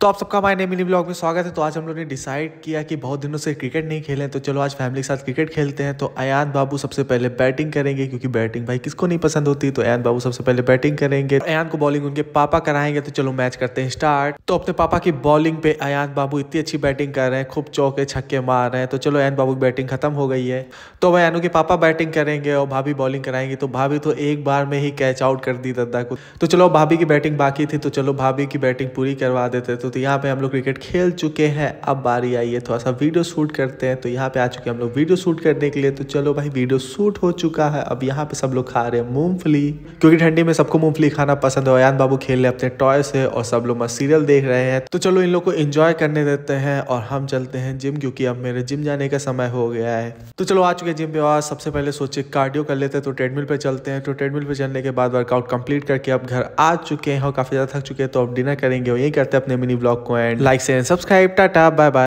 तो आप सबका हमारे मिनी ब्लॉग में स्वागत है तो आज हम लोग ने डिसाइड किया कि बहुत दिनों से क्रिकेट नहीं खेले हैं तो चलो आज फैमिली के साथ क्रिकेट खेलते हैं तो अयान बाबू सबसे पहले बैटिंग करेंगे क्योंकि बैटिंग भाई किसको नहीं पसंद होती तो अयान बाबू सबसे पहले बैटिंग करेंगे अयान को बॉलिंग उनके पापा कराएंगे तो चलो मैच करते हैं स्टार्ट तो अपने पापा की बॉलिंग पे अयान बाबू इतनी अच्छी बैटिंग कर रहे हैं खूब चौके छक्के मार रहे हैं तो चलो अयन बाबू की बैटिंग खत्म हो गई है तो अब अयानों के पापा बैटिंग करेंगे और भाभी बॉलिंग कराएंगे तो भाभी तो एक बार में ही कैच आउट कर दी दद्दा को तो चलो भाभी की बैटिंग बाकी थी तो चलो भाभी की बैटिंग पूरी करवा देते तो हो तो यहाँ पे हम लोग क्रिकेट खेल चुके हैं अब बारी आई है थोड़ा सा वीडियो शूट करते हैं तो यहाँ पे आ चुके हैं हम लोग वीडियो शूट करने के लिए तो चलो भाई वीडियो शूट हो चुका है अब यहाँ पे सब लोग खा रहे हैं मूंगफली क्योंकि ठंडी में सबको मूंगफली खाना पसंद है अयान बाबू खेल रहे अपने टॉय से और सब लोग मस्त सीरियल देख रहे हैं तो चलो इन लोग को इन्जॉय करने देते हैं और हम चलते हैं जिम क्योंकि अब मेरे जिम जाने का समय हो गया है तो चलो आ चुके जिम पे और सबसे पहले सोचे कार्डियो कर लेते हैं तो ट्रेडमिल पे चलते हैं तो ट्रेडमिल पे चलने के बाद वर्कआउट कंप्लीट करके अब घर आ चुके हैं और काफ़ी ज़्यादा थक चुके हैं तो अब डिनर करेंगे और यही करते हैं अपने मिनी ब्लॉग को and like and subscribe tata bye bye